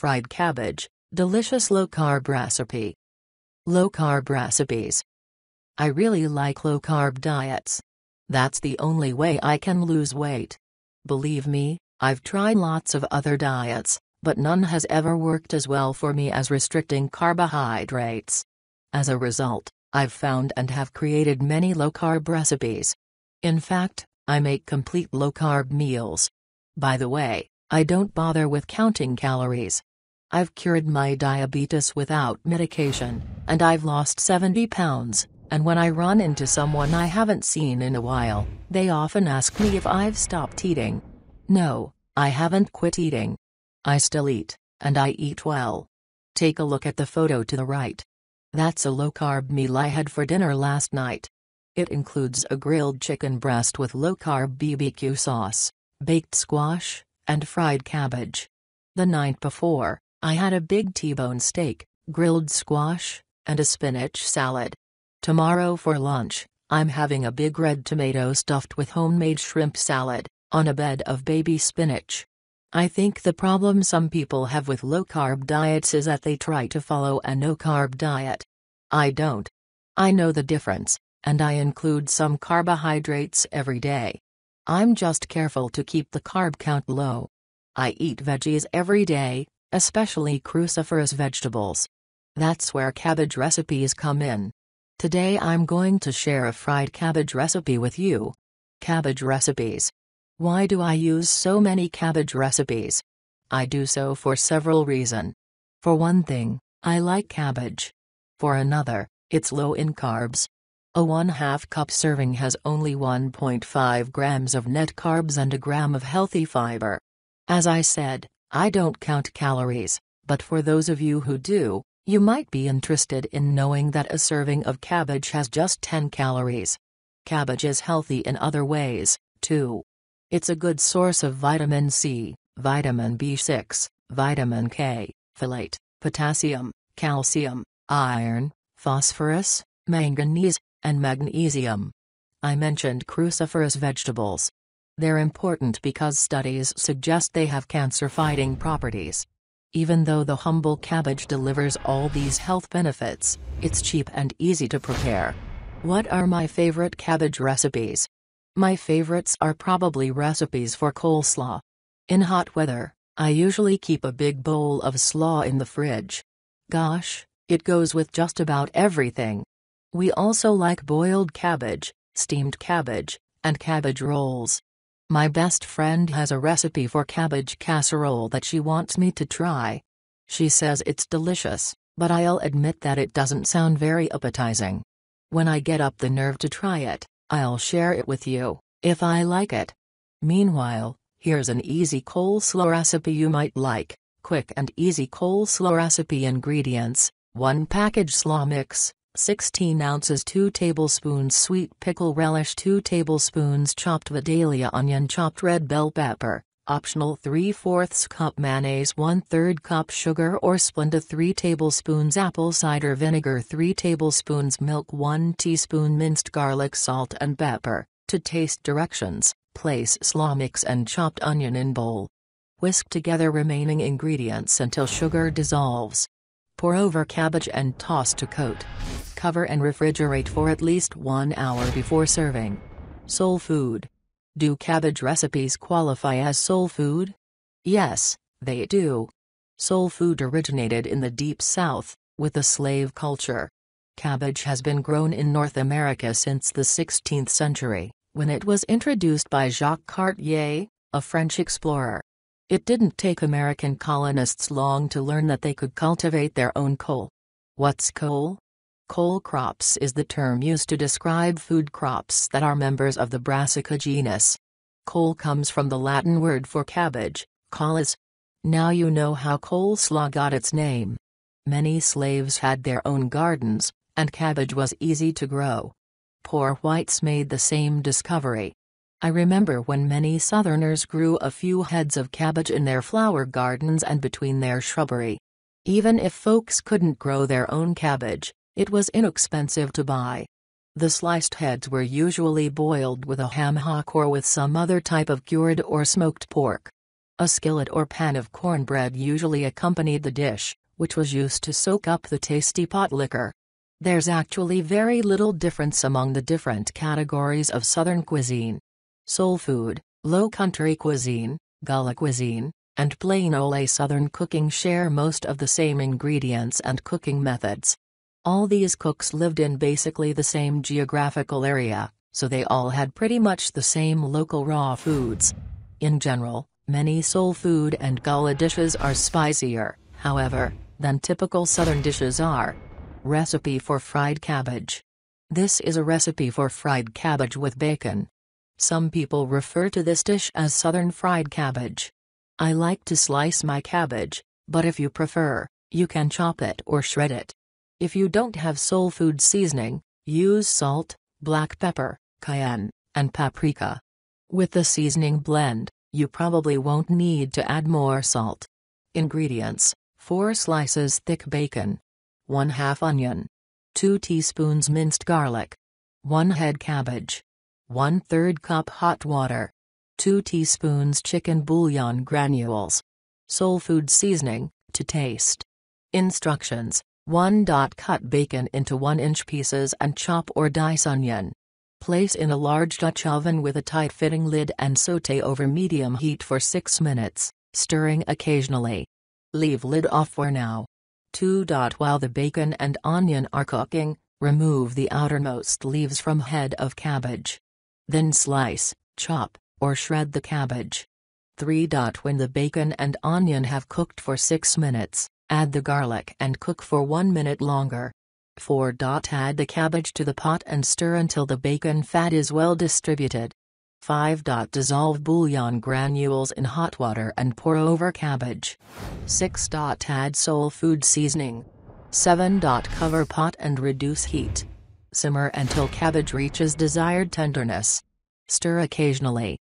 fried cabbage, delicious low-carb recipe. Low-carb recipes. I really like low-carb diets. That's the only way I can lose weight. Believe me, I've tried lots of other diets, but none has ever worked as well for me as restricting carbohydrates. As a result, I've found and have created many low-carb recipes. In fact, I make complete low-carb meals. By the way, I don't bother with counting calories. I've cured my diabetes without medication, and I've lost 70 pounds, and when I run into someone I haven't seen in a while, they often ask me if I've stopped eating. No, I haven't quit eating. I still eat, and I eat well. Take a look at the photo to the right. That's a low-carb meal I had for dinner last night. It includes a grilled chicken breast with low-carb BBQ sauce, baked squash, and fried cabbage. The night before, I had a big T-bone steak, grilled squash, and a spinach salad. Tomorrow for lunch, I'm having a big red tomato stuffed with homemade shrimp salad, on a bed of baby spinach. I think the problem some people have with low-carb diets is that they try to follow a no-carb diet. I don't. I know the difference, and I include some carbohydrates every day. I'm just careful to keep the carb count low. I eat veggies every day, especially cruciferous vegetables. That's where cabbage recipes come in. Today I'm going to share a fried cabbage recipe with you. Cabbage recipes. Why do I use so many cabbage recipes? I do so for several reasons. For one thing, I like cabbage. For another, it's low in carbs. A 1 half cup serving has only 1.5 grams of net carbs and a gram of healthy fiber. As I said, I don't count calories, but for those of you who do, you might be interested in knowing that a serving of cabbage has just 10 calories. Cabbage is healthy in other ways, too. It's a good source of vitamin C, vitamin B6, vitamin K, folate, potassium, calcium, iron, phosphorus, manganese, and magnesium. I mentioned cruciferous vegetables, they're important because studies suggest they have cancer-fighting properties. Even though the humble cabbage delivers all these health benefits, it's cheap and easy to prepare. What are my favorite cabbage recipes? My favorites are probably recipes for coleslaw. In hot weather, I usually keep a big bowl of slaw in the fridge. Gosh, it goes with just about everything. We also like boiled cabbage, steamed cabbage, and cabbage rolls. My best friend has a recipe for cabbage casserole that she wants me to try. She says it's delicious, but I'll admit that it doesn't sound very appetizing. When I get up the nerve to try it, I'll share it with you, if I like it. Meanwhile, here's an easy coleslaw recipe you might like. Quick and easy coleslaw recipe ingredients 1 package slaw mix, 16 ounces 2 tablespoons sweet pickle relish 2 tablespoons chopped Vidalia onion chopped red bell pepper, optional 3 fourths cup mayonnaise 1 third cup sugar or Splenda 3 tablespoons apple cider vinegar 3 tablespoons milk 1 teaspoon minced garlic salt and pepper, to taste directions, place slaw mix and chopped onion in bowl. Whisk together remaining ingredients until sugar dissolves pour over cabbage and toss to coat. Cover and refrigerate for at least one hour before serving. Soul food. Do cabbage recipes qualify as soul food? Yes, they do. Soul food originated in the Deep South, with the slave culture. Cabbage has been grown in North America since the 16th century, when it was introduced by Jacques Cartier, a French explorer. It didn't take American colonists long to learn that they could cultivate their own coal. What's coal? Coal crops is the term used to describe food crops that are members of the Brassica genus. Coal comes from the Latin word for cabbage, collis. Now you know how coleslaw got its name. Many slaves had their own gardens, and cabbage was easy to grow. Poor whites made the same discovery. I remember when many Southerners grew a few heads of cabbage in their flower gardens and between their shrubbery. Even if folks couldn't grow their own cabbage, it was inexpensive to buy. The sliced heads were usually boiled with a ham hock or with some other type of cured or smoked pork. A skillet or pan of cornbread usually accompanied the dish, which was used to soak up the tasty pot liquor. There's actually very little difference among the different categories of Southern cuisine. Soul food, low country cuisine, Gullah cuisine, and plain ole Southern cooking share most of the same ingredients and cooking methods. All these cooks lived in basically the same geographical area, so they all had pretty much the same local raw foods. In general, many soul food and gala dishes are spicier, however, than typical southern dishes are. Recipe for fried cabbage. This is a recipe for fried cabbage with bacon. Some people refer to this dish as southern fried cabbage. I like to slice my cabbage, but if you prefer, you can chop it or shred it. If you don't have soul food seasoning, use salt, black pepper, cayenne, and paprika. With the seasoning blend, you probably won't need to add more salt. Ingredients 4 slices thick bacon, 1 half onion, 2 teaspoons minced garlic, 1 head cabbage, 1 third cup hot water, 2 teaspoons chicken bouillon granules, soul food seasoning, to taste. Instructions 1. Cut bacon into 1-inch pieces and chop or dice onion. Place in a large Dutch oven with a tight-fitting lid and sauté over medium heat for 6 minutes, stirring occasionally. Leave lid off for now. 2. While the bacon and onion are cooking, remove the outermost leaves from head of cabbage. Then slice, chop, or shred the cabbage. 3. When the bacon and onion have cooked for 6 minutes, Add the garlic and cook for 1 minute longer. 4. Add the cabbage to the pot and stir until the bacon fat is well distributed. 5. Dissolve bouillon granules in hot water and pour over cabbage. 6. Add soul food seasoning. 7. Cover pot and reduce heat. Simmer until cabbage reaches desired tenderness. Stir occasionally.